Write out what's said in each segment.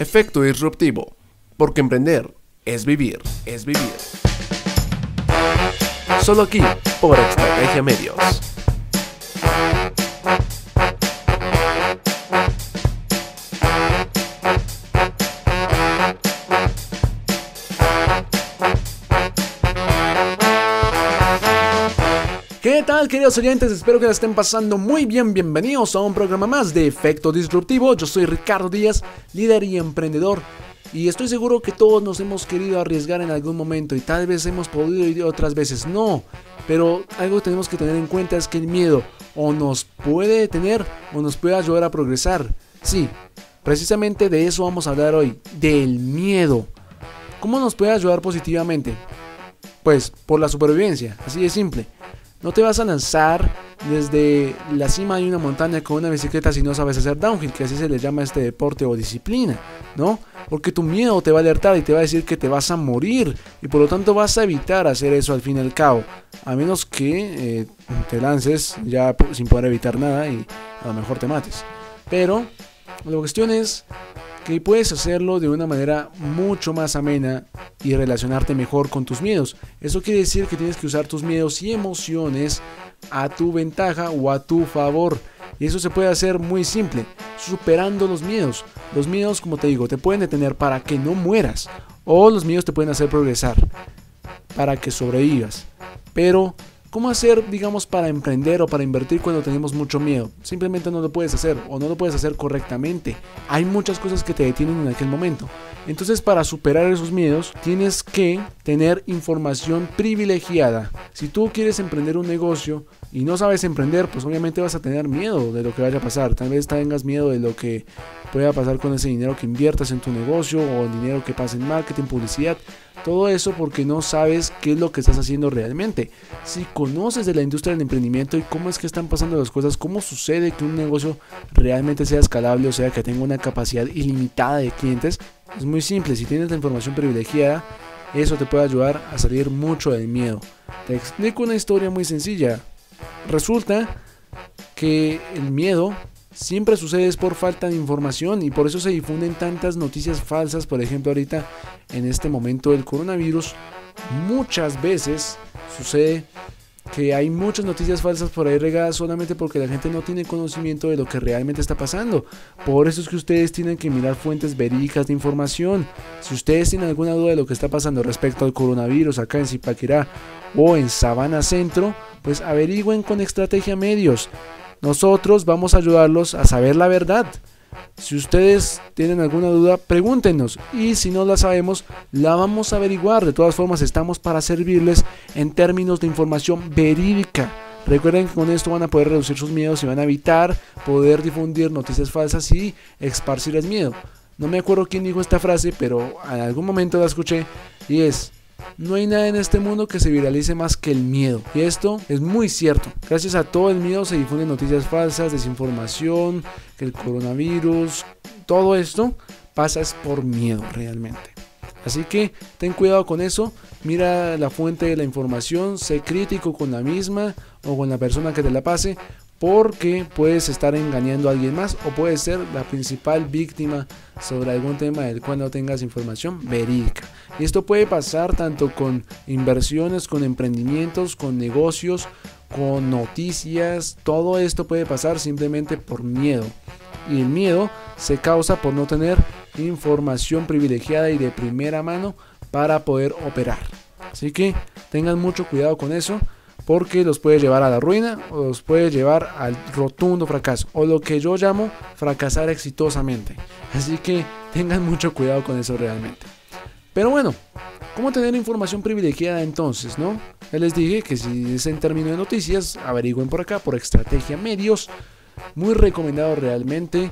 Efecto disruptivo, porque emprender es vivir, es vivir. Solo aquí, por Estrategia Medios. queridos oyentes? Espero que la estén pasando muy bien. Bienvenidos a un programa más de Efecto Disruptivo. Yo soy Ricardo Díaz, líder y emprendedor. Y estoy seguro que todos nos hemos querido arriesgar en algún momento y tal vez hemos podido ir otras veces no. Pero algo que tenemos que tener en cuenta es que el miedo o nos puede detener o nos puede ayudar a progresar. Sí, precisamente de eso vamos a hablar hoy, del miedo. ¿Cómo nos puede ayudar positivamente? Pues por la supervivencia, así de simple. No te vas a lanzar desde la cima de una montaña con una bicicleta si no sabes hacer downhill, que así se le llama este deporte o disciplina, ¿no? Porque tu miedo te va a alertar y te va a decir que te vas a morir y por lo tanto vas a evitar hacer eso al fin y al cabo, a menos que eh, te lances ya sin poder evitar nada y a lo mejor te mates. Pero la cuestión es que puedes hacerlo de una manera mucho más amena y relacionarte mejor con tus miedos. Eso quiere decir que tienes que usar tus miedos y emociones a tu ventaja o a tu favor. Y eso se puede hacer muy simple, superando los miedos. Los miedos, como te digo, te pueden detener para que no mueras o los miedos te pueden hacer progresar para que sobrevivas. Pero ¿Cómo hacer, digamos, para emprender o para invertir cuando tenemos mucho miedo? Simplemente no lo puedes hacer o no lo puedes hacer correctamente. Hay muchas cosas que te detienen en aquel momento. Entonces, para superar esos miedos, tienes que tener información privilegiada. Si tú quieres emprender un negocio, y no sabes emprender, pues obviamente vas a tener miedo de lo que vaya a pasar. Tal vez tengas miedo de lo que pueda pasar con ese dinero que inviertas en tu negocio o el dinero que pasa en marketing, publicidad. Todo eso porque no sabes qué es lo que estás haciendo realmente. Si conoces de la industria del emprendimiento y cómo es que están pasando las cosas, cómo sucede que un negocio realmente sea escalable, o sea, que tenga una capacidad ilimitada de clientes, es muy simple. Si tienes la información privilegiada, eso te puede ayudar a salir mucho del miedo. Te explico una historia muy sencilla. Resulta que el miedo siempre sucede es por falta de información y por eso se difunden tantas noticias falsas. Por ejemplo, ahorita en este momento del coronavirus, muchas veces sucede que hay muchas noticias falsas por ahí regadas solamente porque la gente no tiene conocimiento de lo que realmente está pasando. Por eso es que ustedes tienen que mirar fuentes verídicas de información. Si ustedes tienen alguna duda de lo que está pasando respecto al coronavirus acá en Zipaquirá o en Sabana Centro, pues averigüen con Estrategia Medios. Nosotros vamos a ayudarlos a saber la verdad. Si ustedes tienen alguna duda, pregúntenos y si no la sabemos, la vamos a averiguar. De todas formas, estamos para servirles en términos de información verídica. Recuerden que con esto van a poder reducir sus miedos y van a evitar poder difundir noticias falsas y esparcir el miedo. No me acuerdo quién dijo esta frase, pero en algún momento la escuché y es, no hay nada en este mundo que se viralice más que el miedo. Y esto es muy cierto. Gracias a todo el miedo se difunden noticias falsas, desinformación, el coronavirus, todo esto pasas por miedo realmente. Así que ten cuidado con eso, mira la fuente de la información, sé crítico con la misma o con la persona que te la pase, porque puedes estar engañando a alguien más o puedes ser la principal víctima sobre algún tema del cual no tengas información verídica. Y esto puede pasar tanto con inversiones, con emprendimientos, con negocios, con noticias, todo esto puede pasar simplemente por miedo. Y el miedo se causa por no tener información privilegiada y de primera mano para poder operar. Así que tengan mucho cuidado con eso porque los puede llevar a la ruina o los puede llevar al rotundo fracaso o lo que yo llamo fracasar exitosamente. Así que tengan mucho cuidado con eso realmente. Pero bueno, ¿cómo tener información privilegiada entonces, no? Ya les dije que si es en términos de noticias, averigüen por acá, por Estrategia Medios. Muy recomendado realmente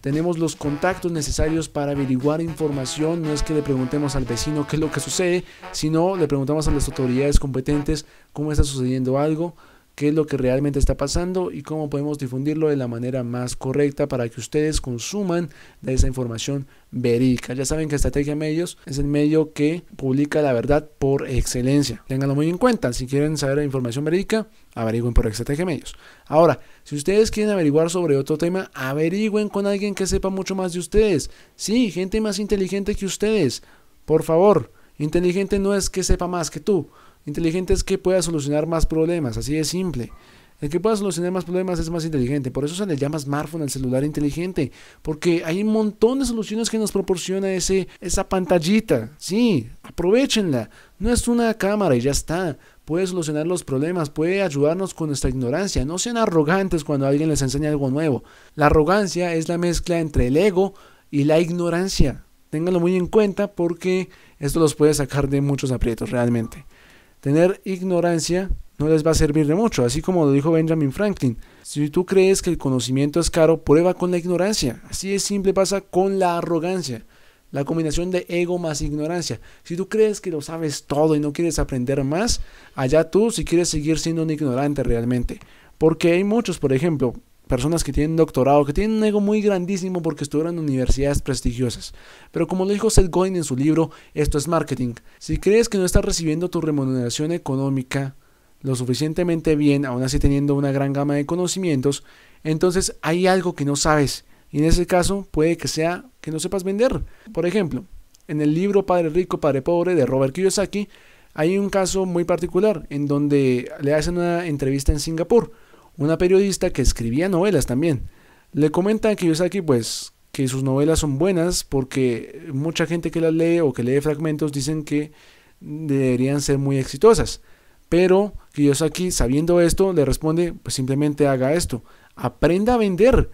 tenemos los contactos necesarios para averiguar información. No es que le preguntemos al vecino qué es lo que sucede, sino le preguntamos a las autoridades competentes cómo está sucediendo algo, qué es lo que realmente está pasando y cómo podemos difundirlo de la manera más correcta para que ustedes consuman esa información verídica. Ya saben que Estrategia Medios es el medio que publica la verdad por excelencia. Ténganlo muy en cuenta. Si quieren saber la información verídica, averigüen por Estrategia Medios. Ahora, si ustedes quieren averiguar sobre otro tema, averigüen con alguien que sepa mucho más de ustedes. Sí, gente más inteligente que ustedes. Por favor, inteligente no es que sepa más que tú. Inteligente es que pueda solucionar más problemas, así de simple. El que pueda solucionar más problemas es más inteligente. Por eso se le llama smartphone al celular inteligente. Porque hay un montón de soluciones que nos proporciona ese, esa pantallita. Sí, aprovechenla. No es una cámara y ya está. Puede solucionar los problemas, puede ayudarnos con nuestra ignorancia. No sean arrogantes cuando alguien les enseña algo nuevo. La arrogancia es la mezcla entre el ego y la ignorancia. Ténganlo muy en cuenta porque esto los puede sacar de muchos aprietos realmente. Tener ignorancia no les va a servir de mucho, así como lo dijo Benjamin Franklin. Si tú crees que el conocimiento es caro, prueba con la ignorancia. Así es simple pasa con la arrogancia. La combinación de ego más ignorancia. Si tú crees que lo sabes todo y no quieres aprender más, allá tú si quieres seguir siendo un ignorante realmente. Porque hay muchos, por ejemplo, personas que tienen doctorado, que tienen un ego muy grandísimo porque estuvieron en universidades prestigiosas. Pero como lo dijo Seth Godin en su libro, esto es marketing. Si crees que no estás recibiendo tu remuneración económica lo suficientemente bien, aún así teniendo una gran gama de conocimientos, entonces hay algo que no sabes. Y en ese caso puede que sea que no sepas vender. Por ejemplo, en el libro Padre Rico, Padre Pobre de Robert Kiyosaki, hay un caso muy particular en donde le hacen una entrevista en Singapur una periodista que escribía novelas también. Le comenta a Kiyosaki pues que sus novelas son buenas porque mucha gente que las lee o que lee fragmentos dicen que deberían ser muy exitosas. Pero Kiyosaki, sabiendo esto, le responde, pues simplemente haga esto, aprenda a vender.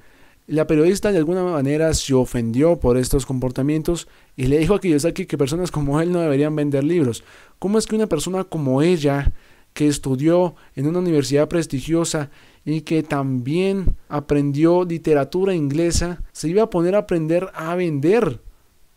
La periodista de alguna manera se ofendió por estos comportamientos y le dijo a Kiyosaki que personas como él no deberían vender libros. ¿Cómo es que una persona como ella, que estudió en una universidad prestigiosa y que también aprendió literatura inglesa, se iba a poner a aprender a vender.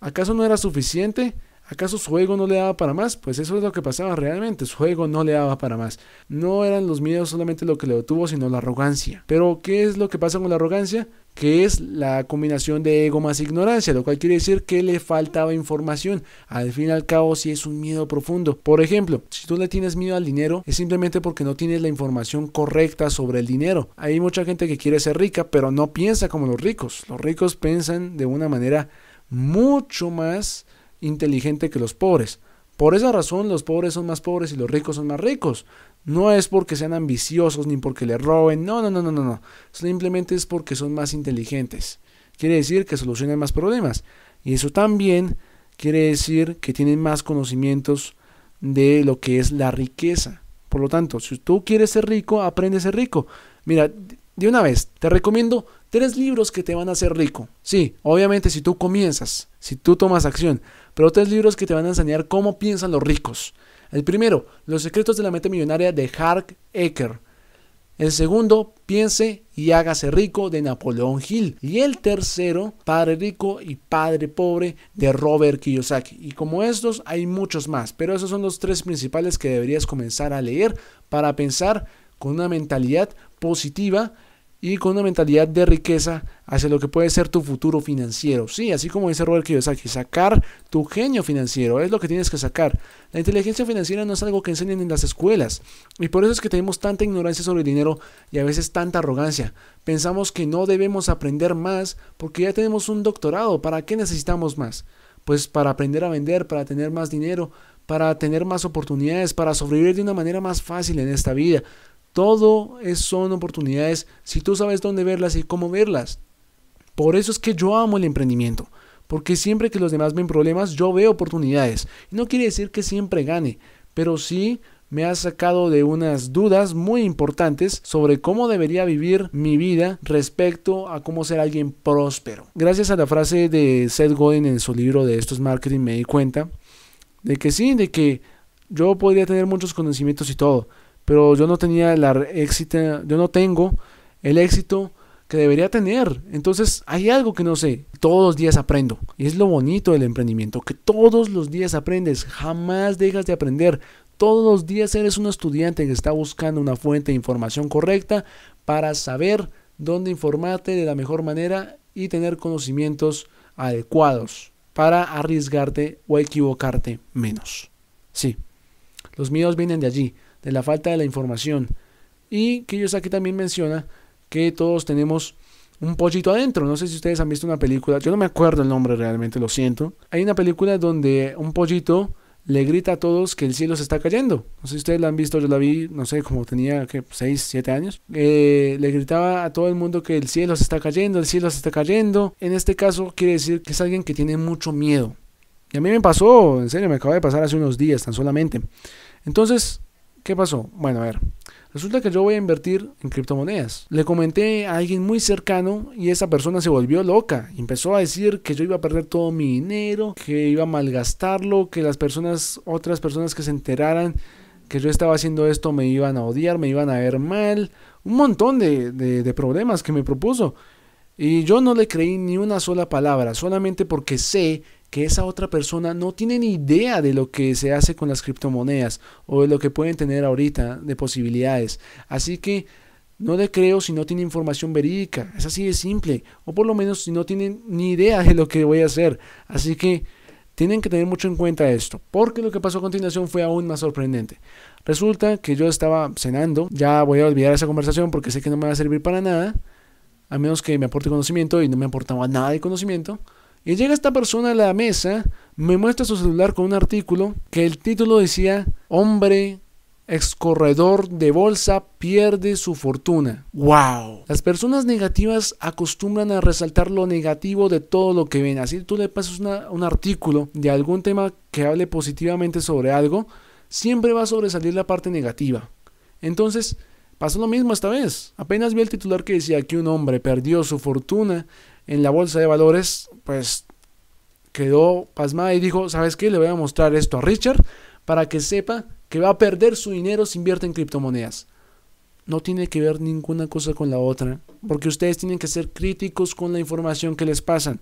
¿Acaso no era suficiente? ¿Acaso su ego no le daba para más? Pues eso es lo que pasaba realmente, su ego no le daba para más. No eran los miedos solamente lo que le detuvo, sino la arrogancia. Pero ¿qué es lo que pasa con la arrogancia? que es la combinación de ego más ignorancia, lo cual quiere decir que le faltaba información. Al fin y al cabo, si es un miedo profundo. Por ejemplo, si tú le tienes miedo al dinero, es simplemente porque no tienes la información correcta sobre el dinero. Hay mucha gente que quiere ser rica, pero no piensa como los ricos. Los ricos piensan de una manera mucho más inteligente que los pobres. Por esa razón los pobres son más pobres y los ricos son más ricos. No es porque sean ambiciosos ni porque le roben, no, no, no, no, no, Simplemente es porque son más inteligentes. Quiere decir que solucionan más problemas. Y eso también quiere decir que tienen más conocimientos de lo que es la riqueza. Por lo tanto, si tú quieres ser rico, aprende a ser rico. Mira, de una vez, te recomiendo tres libros que te van a hacer rico. Sí, obviamente si tú comienzas, si tú tomas acción, pero tres libros que te van a enseñar cómo piensan los ricos. El primero, Los secretos de la mente millonaria de Hark Ecker. El segundo, Piense y hágase rico de Napoleón Hill. Y el tercero, Padre rico y Padre pobre de Robert Kiyosaki. Y como estos hay muchos más, pero esos son los tres principales que deberías comenzar a leer para pensar con una mentalidad positiva y con una mentalidad de riqueza hacia lo que puede ser tu futuro financiero. Sí, así como dice Robert Kiyosaki, sacar tu genio financiero es lo que tienes que sacar. La inteligencia financiera no es algo que enseñen en las escuelas y por eso es que tenemos tanta ignorancia sobre el dinero y a veces tanta arrogancia. Pensamos que no debemos aprender más porque ya tenemos un doctorado, ¿para qué necesitamos más? Pues para aprender a vender, para tener más dinero, para tener más oportunidades, para sobrevivir de una manera más fácil en esta vida, todo son oportunidades si tú sabes dónde verlas y cómo verlas. Por eso es que yo amo el emprendimiento. Porque siempre que los demás ven problemas, yo veo oportunidades. no quiere decir que siempre gane, pero sí me ha sacado de unas dudas muy importantes sobre cómo debería vivir mi vida respecto a cómo ser alguien próspero. Gracias a la frase de Seth Godin en su libro de estos marketing me di cuenta de que sí, de que yo podría tener muchos conocimientos y todo, pero yo no tenía la éxito, yo no tengo el éxito que debería tener. Entonces hay algo que no sé. Todos los días aprendo. Y es lo bonito del emprendimiento, que todos los días aprendes, jamás dejas de aprender. Todos los días eres un estudiante que está buscando una fuente de información correcta para saber dónde informarte de la mejor manera y tener conocimientos adecuados para arriesgarte o equivocarte menos. Sí, los míos vienen de allí de la falta de la información. Y que Kiyosaki también menciona que todos tenemos un pollito adentro. No sé si ustedes han visto una película, yo no me acuerdo el nombre realmente, lo siento. Hay una película donde un pollito le grita a todos que el cielo se está cayendo. No sé si ustedes la han visto, yo la vi, no sé, como tenía que 6, 7 años. Eh, le gritaba a todo el mundo que el cielo se está cayendo, el cielo se está cayendo. En este caso quiere decir que es alguien que tiene mucho miedo. Y a mí me pasó, en serio, me acaba de pasar hace unos días tan solamente. Entonces, ¿Qué pasó? Bueno, a ver. Resulta que yo voy a invertir en criptomonedas. Le comenté a alguien muy cercano y esa persona se volvió loca. Empezó a decir que yo iba a perder todo mi dinero, que iba a malgastarlo, que las personas, otras personas que se enteraran que yo estaba haciendo esto me iban a odiar, me iban a ver mal. Un montón de, de, problemas que me propuso. Y yo no le creí ni una sola palabra, solamente porque sé que esa otra persona no tiene ni idea de lo que se hace con las criptomonedas o de lo que pueden tener ahorita de posibilidades. Así que no le creo si no tiene información verídica. Es así de simple. O por lo menos si no tienen ni idea de lo que voy a hacer. Así que tienen que tener mucho en cuenta esto. Porque lo que pasó a continuación fue aún más sorprendente. Resulta que yo estaba cenando. Ya voy a olvidar esa conversación porque sé que no me va a servir para nada. A menos que me aporte conocimiento y no me aportaba nada de conocimiento. Y llega esta persona a la mesa, me muestra su celular con un artículo que el título decía, hombre excorredor de bolsa pierde su fortuna. ¡Wow! Las personas negativas acostumbran a resaltar lo negativo de todo lo que ven. Así tú le pasas un artículo de algún tema que hable positivamente sobre algo, siempre va a sobresalir la parte negativa. Entonces, pasó lo mismo esta vez. Apenas vi el titular que decía que un hombre perdió su fortuna en la bolsa de valores, pues quedó pasmada y dijo, ¿sabes qué? Le voy a mostrar esto a Richard para que sepa que va a perder su dinero si invierte en criptomonedas. No tiene que ver ninguna cosa con la otra, porque ustedes tienen que ser críticos con la información que les pasan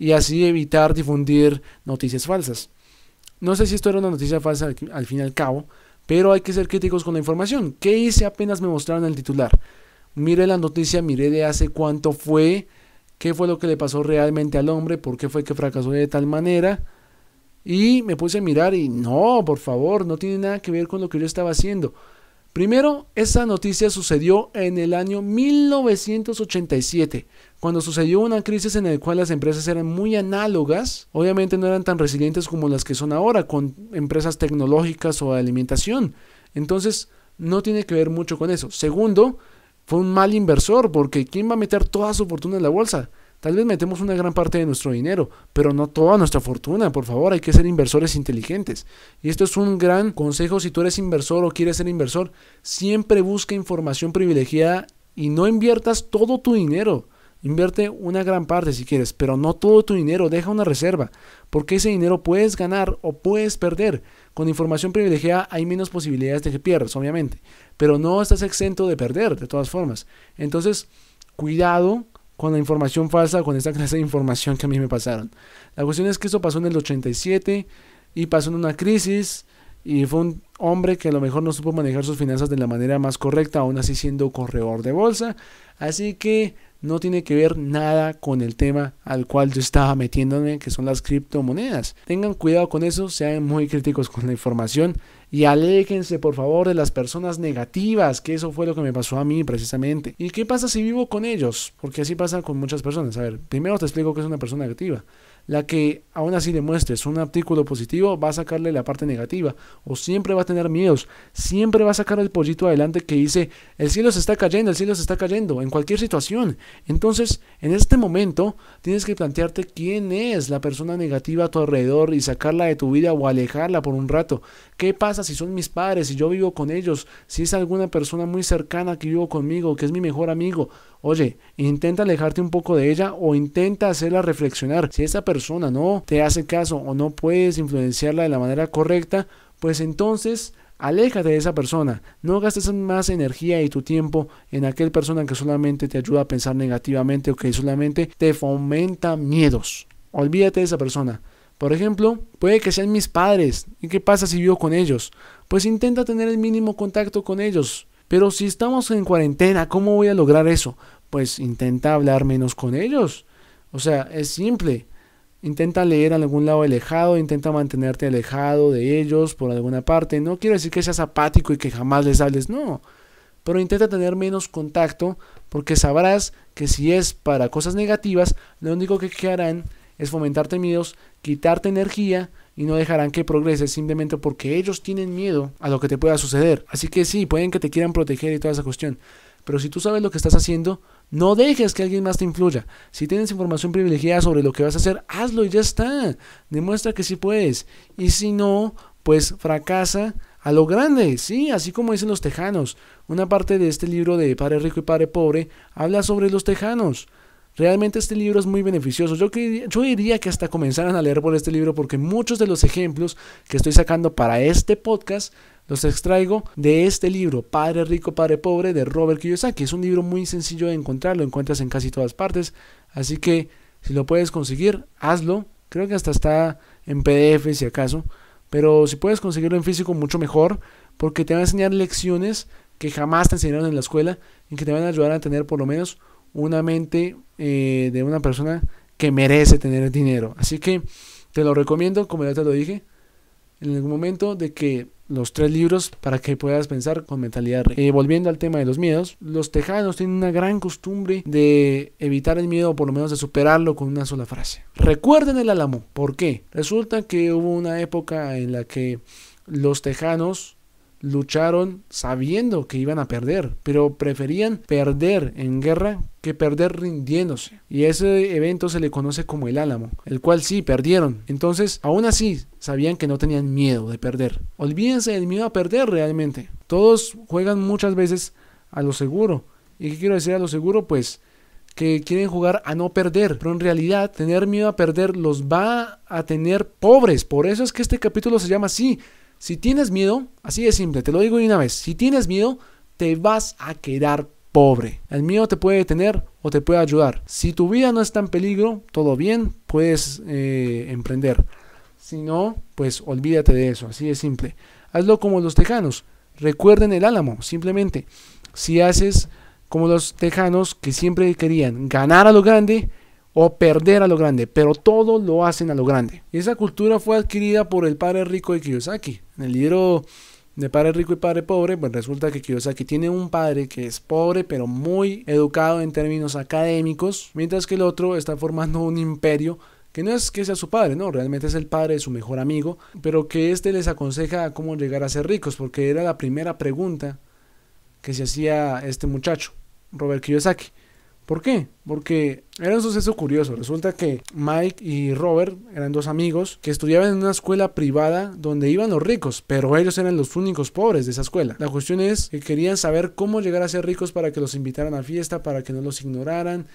y así evitar difundir noticias falsas. No sé si esto era una noticia falsa al, fin y al cabo, pero hay que ser críticos con la información. ¿Qué hice apenas me mostraron el titular? Mire la noticia, miré de hace cuánto fue, qué fue lo que le pasó realmente al hombre, por qué fue que fracasó de tal manera. Y me puse a mirar y no, por favor, no tiene nada que ver con lo que yo estaba haciendo. Primero, esa noticia sucedió en el año 1987, cuando sucedió una crisis en la cual las empresas eran muy análogas, obviamente no eran tan resilientes como las que son ahora, con empresas tecnológicas o de alimentación. Entonces, no tiene que ver mucho con eso. Segundo, fue un mal inversor, porque ¿quién va a meter toda su fortuna en la bolsa? Tal vez metemos una gran parte de nuestro dinero, pero no toda nuestra fortuna, por favor, hay que ser inversores inteligentes. Y esto es un gran consejo si tú eres inversor o quieres ser inversor, siempre busca información privilegiada y no inviertas todo tu dinero. Invierte una gran parte si quieres, pero no todo tu dinero, deja una reserva, porque ese dinero puedes ganar o puedes perder. Con información privilegiada hay menos posibilidades de que pierdas, obviamente, pero no estás exento de perder, de todas formas. Entonces, cuidado con la información falsa, con esta clase de información que a mí me pasaron. La cuestión es que eso pasó en el 87 y pasó en una crisis y fue un hombre que a lo mejor no supo manejar sus finanzas de la manera más correcta, aún así siendo corredor de bolsa. Así que no tiene que ver nada con el tema al cual yo estaba metiéndome, que son las criptomonedas. Tengan cuidado con eso, sean muy críticos con la información y aléjense por favor de las personas negativas, que eso fue lo que me pasó a mí precisamente. ¿Y qué pasa si vivo con ellos? Porque así pasa con muchas personas. A ver, primero te explico qué es una persona negativa la que aún así demuestres un artículo positivo va a sacarle la parte negativa o siempre va a tener miedos, siempre va a sacar el pollito adelante que dice el cielo se está cayendo, el cielo se está cayendo en cualquier situación. Entonces, en este momento tienes que plantearte quién es la persona negativa a tu alrededor y sacarla de tu vida o alejarla por un rato. ¿Qué pasa si son mis padres, si yo vivo con ellos, si es alguna persona muy cercana que vivo conmigo, que es mi mejor amigo? Oye, intenta alejarte un poco de ella o intenta hacerla reflexionar. Si esa persona no te hace caso o no puedes influenciarla de la manera correcta, pues entonces aléjate de esa persona. No gastes más energía y tu tiempo en aquel persona que solamente te ayuda a pensar negativamente o que solamente te fomenta miedos. Olvídate de esa persona. Por ejemplo, puede que sean mis padres. ¿Y qué pasa si vivo con ellos? Pues intenta tener el mínimo contacto con ellos. Pero si estamos en cuarentena, ¿cómo voy a lograr eso? Pues intenta hablar menos con ellos. O sea, es simple. Intenta leer en algún lado alejado, intenta mantenerte alejado de ellos por alguna parte. No quiero decir que seas apático y que jamás les hables, no. Pero intenta tener menos contacto porque sabrás que si es para cosas negativas, lo único que quedarán es fomentarte miedos, quitarte energía y no dejarán que progreses simplemente porque ellos tienen miedo a lo que te pueda suceder. Así que sí, pueden que te quieran proteger y toda esa cuestión. Pero si tú sabes lo que estás haciendo, no dejes que alguien más te influya. Si tienes información privilegiada sobre lo que vas a hacer, hazlo y ya está. Demuestra que sí puedes. Y si no, pues fracasa a lo grande, sí, así como dicen los tejanos. Una parte de este libro de Padre Rico y Padre Pobre habla sobre los tejanos. Realmente este libro es muy beneficioso. Yo, yo diría que hasta comenzaran a leer por este libro porque muchos de los ejemplos que estoy sacando para este podcast los extraigo de este libro, Padre Rico, Padre Pobre, de Robert Kiyosaki. Es un libro muy sencillo de encontrar, lo encuentras en casi todas partes. Así que si lo puedes conseguir, hazlo. Creo que hasta está en PDF si acaso. Pero si puedes conseguirlo en físico, mucho mejor, porque te va a enseñar lecciones que jamás te enseñaron en la escuela y que te van a ayudar a tener por lo menos una mente eh, de una persona que merece tener dinero. Así que te lo recomiendo, como ya te lo dije, en el momento de que los tres libros para que puedas pensar con mentalidad eh, volviendo al tema de los miedos, los tejanos tienen una gran costumbre de evitar el miedo o por lo menos de superarlo con una sola frase. Recuerden el álamo. ¿Por qué? Resulta que hubo una época en la que los tejanos lucharon sabiendo que iban a perder, pero preferían perder en guerra que perder rindiéndose. Y ese evento se le conoce como el Álamo, el cual sí perdieron. Entonces, aún así, sabían que no tenían miedo de perder. Olvídense del miedo a perder realmente. Todos juegan muchas veces a lo seguro. ¿Y qué quiero decir a lo seguro? Pues que quieren jugar a no perder, pero en realidad tener miedo a perder los va a tener pobres. Por eso es que este capítulo se llama así, si tienes miedo, así de simple, te lo digo de una vez, si tienes miedo, te vas a quedar pobre. El miedo te puede detener o te puede ayudar. Si tu vida no está en peligro, todo bien, puedes eh, emprender. Si no, pues olvídate de eso, así de simple. Hazlo como los tejanos, recuerden el álamo, simplemente. Si haces como los tejanos que siempre querían ganar a lo grande, o perder a lo grande, pero todo lo hacen a lo grande. Y Esa cultura fue adquirida por el padre rico de Kiyosaki. En el libro de Padre Rico y Padre Pobre, pues resulta que Kiyosaki tiene un padre que es pobre, pero muy educado en términos académicos, mientras que el otro está formando un imperio que no es que sea su padre, no, realmente es el padre de su mejor amigo, pero que éste les aconseja cómo llegar a ser ricos, porque era la primera pregunta que se hacía este muchacho, Robert Kiyosaki. ¿Por qué? Porque era un suceso curioso. Resulta que Mike y Robert eran dos amigos que estudiaban en una escuela privada donde iban los ricos, pero ellos eran los únicos pobres de esa escuela. La cuestión es que querían saber cómo llegar a ser ricos para que los invitaran a fiesta, para que no los ignoraran,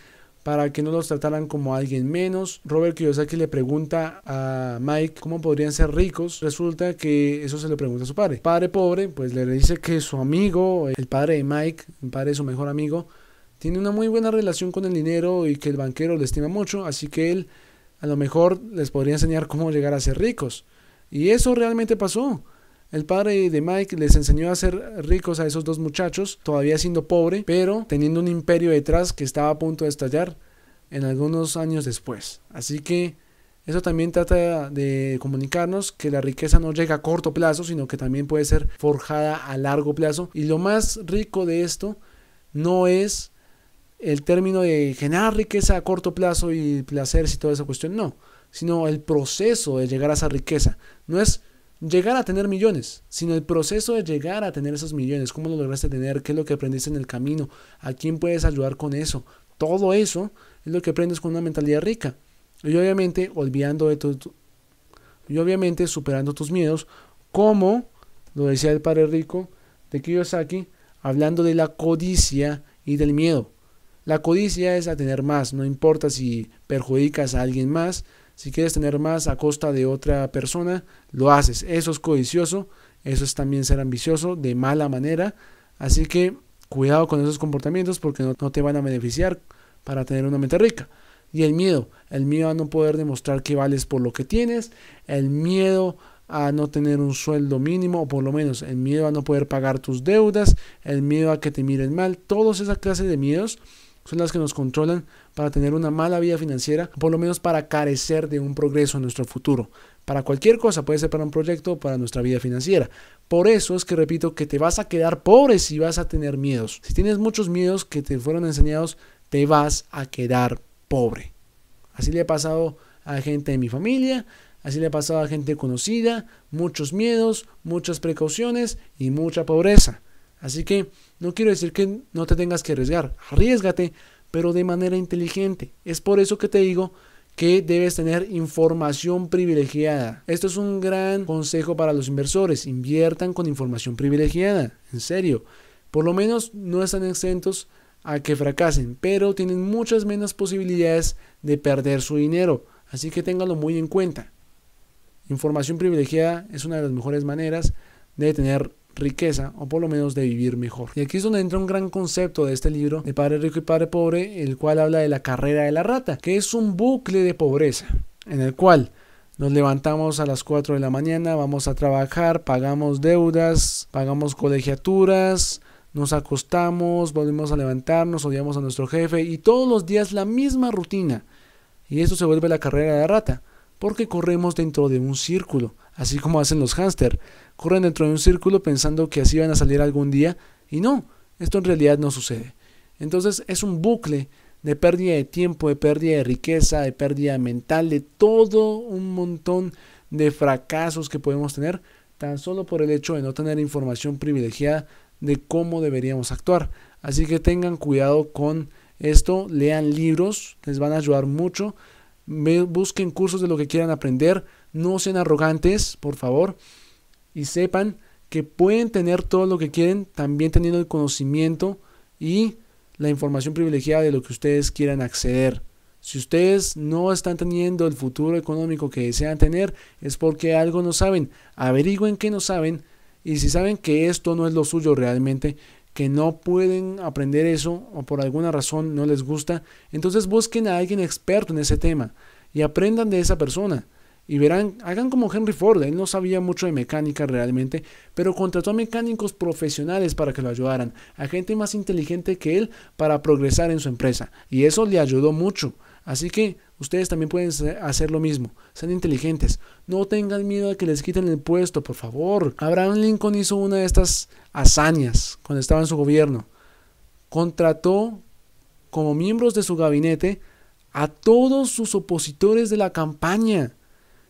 para que no los trataran como alguien menos. Robert Kiyosaki le pregunta a Mike cómo podrían ser ricos. Resulta que eso se le pregunta a su padre. Padre pobre, pues le dice que su amigo, el padre de Mike, el padre de su mejor amigo, tiene una muy buena relación con el dinero y que el banquero le estima mucho, así que él a lo mejor les podría enseñar cómo llegar a ser ricos. Y eso realmente pasó. El padre de Mike les enseñó a ser ricos a esos dos muchachos, todavía siendo pobre, pero teniendo un imperio detrás que estaba a punto de estallar en algunos años después. Así que eso también trata de comunicarnos que la riqueza no llega a corto plazo, sino que también puede ser forjada a largo plazo. Y lo más rico de esto no es el término de generar riqueza a corto plazo y placer y toda esa cuestión, no, sino el proceso de llegar a esa riqueza. No es llegar a tener millones, sino el proceso de llegar a tener esos millones, cómo lo lograste tener, qué es lo que aprendiste en el camino, a quién puedes ayudar con eso. Todo eso es lo que aprendes con una mentalidad rica. Y obviamente olvidando de todo y obviamente superando tus miedos, como lo decía el padre rico de Kiyosaki, hablando de la codicia y del miedo. La codicia es a tener más, no importa si perjudicas a alguien más, si quieres tener más a costa de otra persona, lo haces. Eso es codicioso, eso es también ser ambicioso de mala manera. Así que cuidado con esos comportamientos porque no, te van a beneficiar para tener una mente rica. Y el miedo, el miedo a no poder demostrar que vales por lo que tienes, el miedo a no tener un sueldo mínimo o por lo menos el miedo a no poder pagar tus deudas, el miedo a que te miren mal, todos esas clases de miedos son las que nos controlan para tener una mala vida financiera, por lo menos para carecer de un progreso en nuestro futuro. Para cualquier cosa, puede ser para un proyecto o para nuestra vida financiera. Por eso es que repito que te vas a quedar pobre si vas a tener miedos. Si tienes muchos miedos que te fueron enseñados, te vas a quedar pobre. Así le ha pasado a gente de mi familia, así le ha pasado a gente conocida, muchos miedos, muchas precauciones y mucha pobreza. Así que no quiero decir que no te tengas que arriesgar, arriesgate, pero de manera inteligente. Es por eso que te digo que debes tener información privilegiada. Esto es un gran consejo para los inversores, inviertan con información privilegiada, en serio. Por lo menos no están exentos a que fracasen, pero tienen muchas menos posibilidades de perder su dinero, así que ténganlo muy en cuenta. Información privilegiada es una de las mejores maneras de tener riqueza o por lo menos de vivir mejor. Y aquí es donde entra un gran concepto de este libro de Padre Rico y Padre Pobre, el cual habla de la carrera de la rata, que es un bucle de pobreza en el cual nos levantamos a las 4 de la mañana, vamos a trabajar, pagamos deudas, pagamos colegiaturas, nos acostamos, volvemos a levantarnos, odiamos a nuestro jefe y todos los días la misma rutina. Y eso se vuelve la carrera de la rata porque corremos dentro de un círculo, así como hacen los hámster. Corren dentro de un círculo pensando que así van a salir algún día y no, esto en realidad no sucede. Entonces es un bucle de pérdida de tiempo, de pérdida de riqueza, de pérdida mental, de todo un montón de fracasos que podemos tener tan solo por el hecho de no tener información privilegiada de cómo deberíamos actuar. Así que tengan cuidado con esto, lean libros, les van a ayudar mucho busquen cursos de lo que quieran aprender, no sean arrogantes, por favor, y sepan que pueden tener todo lo que quieren, también teniendo el conocimiento y la información privilegiada de lo que ustedes quieran acceder. Si ustedes no están teniendo el futuro económico que desean tener, es porque algo no saben. Averigüen qué no saben y si saben que esto no es lo suyo realmente, que no pueden aprender eso o por alguna razón no les gusta, entonces busquen a alguien experto en ese tema y aprendan de esa persona. Y verán, hagan como Henry Ford, él no sabía mucho de mecánica realmente, pero contrató a mecánicos profesionales para que lo ayudaran, a gente más inteligente que él para progresar en su empresa. Y eso le ayudó mucho. Así que ustedes también pueden hacer lo mismo. Sean inteligentes. No tengan miedo a que les quiten el puesto, por favor. Abraham Lincoln hizo una de estas hazañas cuando estaba en su gobierno. Contrató como miembros de su gabinete a todos sus opositores de la campaña.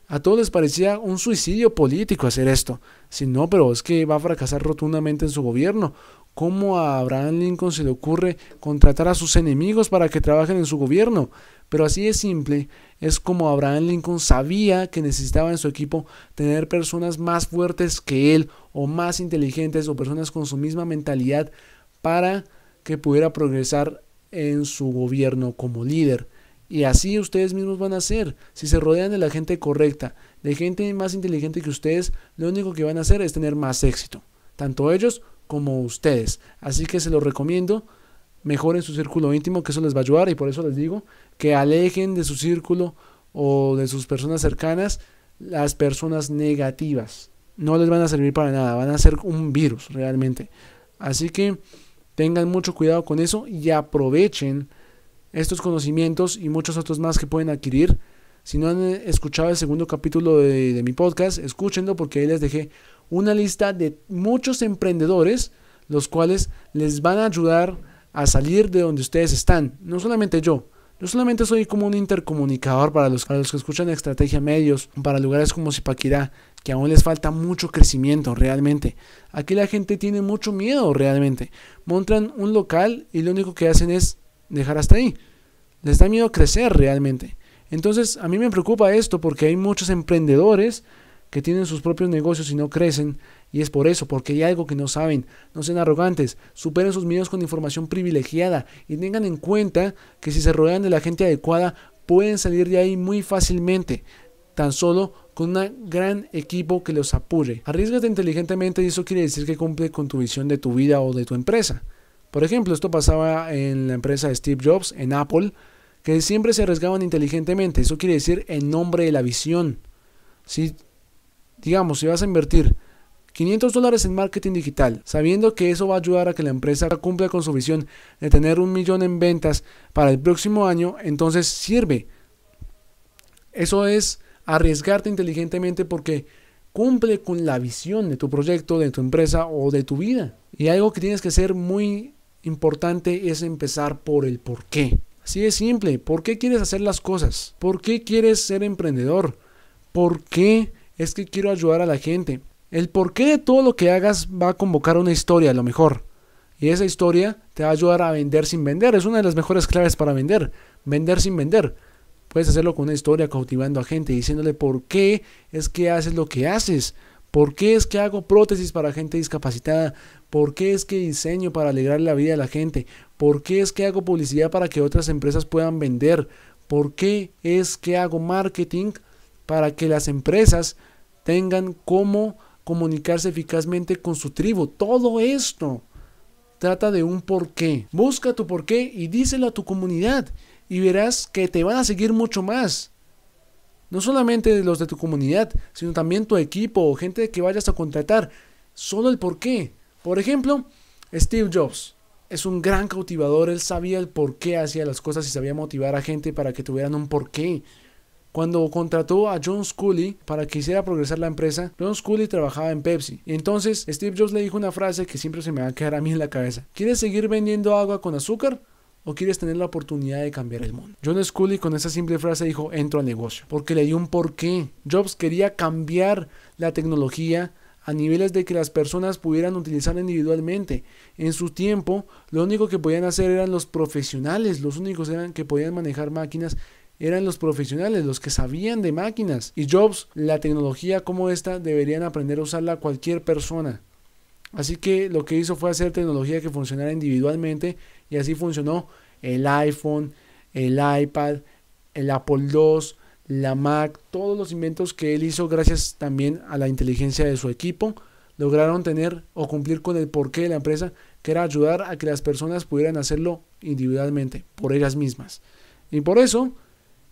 A todos les parecía un suicidio político hacer esto. Si no, pero es que va a fracasar rotundamente en su gobierno. ¿Cómo a Abraham Lincoln se le ocurre contratar a sus enemigos para que trabajen en su gobierno? Pero así es simple es como Abraham Lincoln sabía que necesitaba en su equipo tener personas más fuertes que él o más inteligentes o personas con su misma mentalidad para que pudiera progresar en su gobierno como líder. Y así ustedes mismos van a hacer. Si se rodean de la gente correcta, de gente más inteligente que ustedes, lo único que van a hacer es tener más éxito. Tanto ellos como ustedes. Así que se los recomiendo mejoren su círculo íntimo, que eso les va a ayudar y por eso les digo que alejen de su círculo o de sus personas cercanas las personas negativas. No les van a servir para nada, van a ser un virus realmente. Así que tengan mucho cuidado con eso y aprovechen estos conocimientos y muchos otros más que pueden adquirir. Si no han eh, escuchado el segundo capítulo de, de mi podcast, escúchenlo porque ahí les dejé una lista de muchos emprendedores los cuales les van a ayudar a salir de donde ustedes están. No solamente yo. Yo solamente soy como un intercomunicador para los, los que escuchan Estrategia Medios, para lugares como Zipaquirá, que aún les falta mucho crecimiento realmente. Aquí la gente tiene mucho miedo realmente. Montan un local y lo único que hacen es dejar hasta ahí. Les da miedo crecer realmente. Entonces a mí me preocupa esto porque hay muchos emprendedores que tienen sus propios negocios y no crecen y es por eso, porque hay algo que no saben. No sean arrogantes, superen sus miedos con información privilegiada y tengan en cuenta que si se rodean de la gente adecuada, pueden salir de ahí muy fácilmente. Tan solo con un gran equipo que los apoye. Arriesgate inteligentemente y eso quiere decir que cumple con tu visión de tu vida o de tu empresa. Por ejemplo, esto pasaba en la empresa de Steve Jobs, en Apple, que siempre se arriesgaban inteligentemente. Eso quiere decir en nombre de la visión. Si, digamos, si vas a invertir 500 dólares en marketing digital, sabiendo que eso va a ayudar a que la empresa cumpla con su visión de tener un millón en ventas para el próximo año, entonces sirve. Eso es arriesgarte inteligentemente porque cumple con la visión de tu proyecto, de tu empresa o de tu vida. Y algo que tienes que ser muy importante es empezar por el por qué. Así de simple, ¿por qué quieres hacer las cosas? ¿Por qué quieres ser emprendedor? ¿Por qué es que quiero ayudar a la gente? El porqué de todo lo que hagas va a convocar una historia, a lo mejor. Y esa historia te va a ayudar a vender sin vender. Es una de las mejores claves para vender. Vender sin vender. Puedes hacerlo con una historia cautivando a gente, diciéndole por qué es que haces lo que haces. ¿Por qué es que hago prótesis para gente discapacitada? ¿Por qué es que diseño para alegrar la vida a la gente? ¿Por qué es que hago publicidad para que otras empresas puedan vender? ¿Por qué es que hago marketing para que las empresas tengan cómo comunicarse eficazmente con su tribu. Todo esto trata de un porqué. Busca tu porqué y díselo a tu comunidad y verás que te van a seguir mucho más. No solamente los de tu comunidad, sino también tu equipo o gente que vayas a contratar. Solo el porqué. Por ejemplo, Steve Jobs es un gran cautivador. Él sabía el porqué hacía las cosas y sabía motivar a gente para que tuvieran un porqué. Cuando contrató a John Scully para que hiciera progresar la empresa, John Scully trabajaba en Pepsi. Y Entonces, Steve Jobs le dijo una frase que siempre se me va a quedar a mí en la cabeza. ¿Quieres seguir vendiendo agua con azúcar? ¿O quieres tener la oportunidad de cambiar el mundo? John Scully con esa simple frase dijo, entro al negocio, porque le dio un porqué. Jobs quería cambiar la tecnología a niveles de que las personas pudieran utilizarla individualmente. En su tiempo, lo único que podían hacer eran los profesionales, los únicos eran que podían manejar máquinas eran los profesionales, los que sabían de máquinas. Y Jobs, la tecnología como esta deberían aprender a usarla cualquier persona. Así que lo que hizo fue hacer tecnología que funcionara individualmente y así funcionó el iPhone, el iPad, el Apple II, la Mac, todos los inventos que él hizo gracias también a la inteligencia de su equipo lograron tener o cumplir con el porqué de la empresa, que era ayudar a que las personas pudieran hacerlo individualmente, por ellas mismas. Y por eso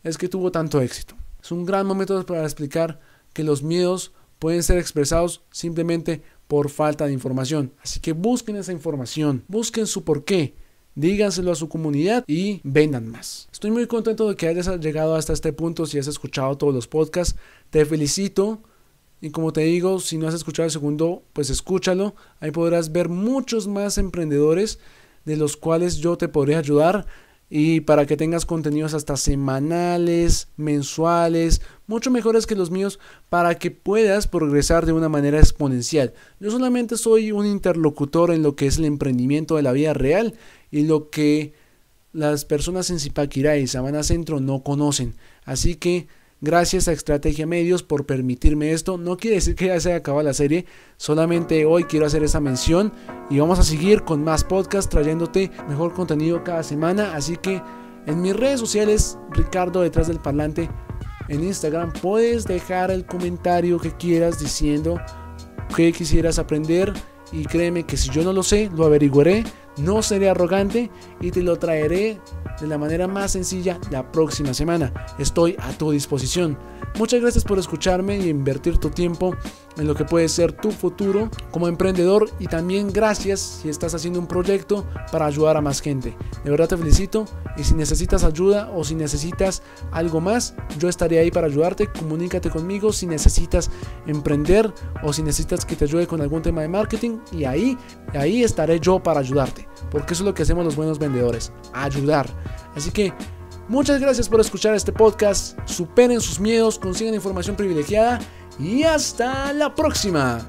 es que tuvo tanto éxito. Es un gran momento para explicar que los miedos pueden ser expresados simplemente por falta de información. Así que busquen esa información, busquen su porqué, díganselo a su comunidad y vendan más. Estoy muy contento de que hayas llegado hasta este punto si has escuchado todos los podcasts. Te felicito. Y como te digo, si no has escuchado el segundo, pues escúchalo. Ahí podrás ver muchos más emprendedores de los cuales yo te podré ayudar y para que tengas contenidos hasta semanales, mensuales, mucho mejores que los míos para que puedas progresar de una manera exponencial. Yo solamente soy un interlocutor en lo que es el emprendimiento de la vida real y lo que las personas en Zipaquirá y Sabana Centro no conocen. Así que Gracias a Estrategia Medios por permitirme esto. No quiere decir que ya se haya acabado la serie, solamente hoy quiero hacer esa mención y vamos a seguir con más podcasts trayéndote mejor contenido cada semana. Así que en mis redes sociales, Ricardo detrás del parlante, en Instagram puedes dejar el comentario que quieras diciendo qué quisieras aprender y créeme que si yo no lo sé, lo averiguaré no seré arrogante y te lo traeré de la manera más sencilla la próxima semana. Estoy a tu disposición. Muchas gracias por escucharme y invertir tu tiempo en lo que puede ser tu futuro como emprendedor y también gracias si estás haciendo un proyecto para ayudar a más gente. De verdad te felicito y si necesitas ayuda o si necesitas algo más, yo estaré ahí para ayudarte. Comunícate conmigo si necesitas emprender o si necesitas que te ayude con algún tema de marketing y ahí, ahí estaré yo para ayudarte. Porque eso es lo que hacemos los buenos vendedores, ayudar. Así que... Muchas gracias por escuchar este podcast. Superen sus miedos, consigan información privilegiada y hasta la próxima.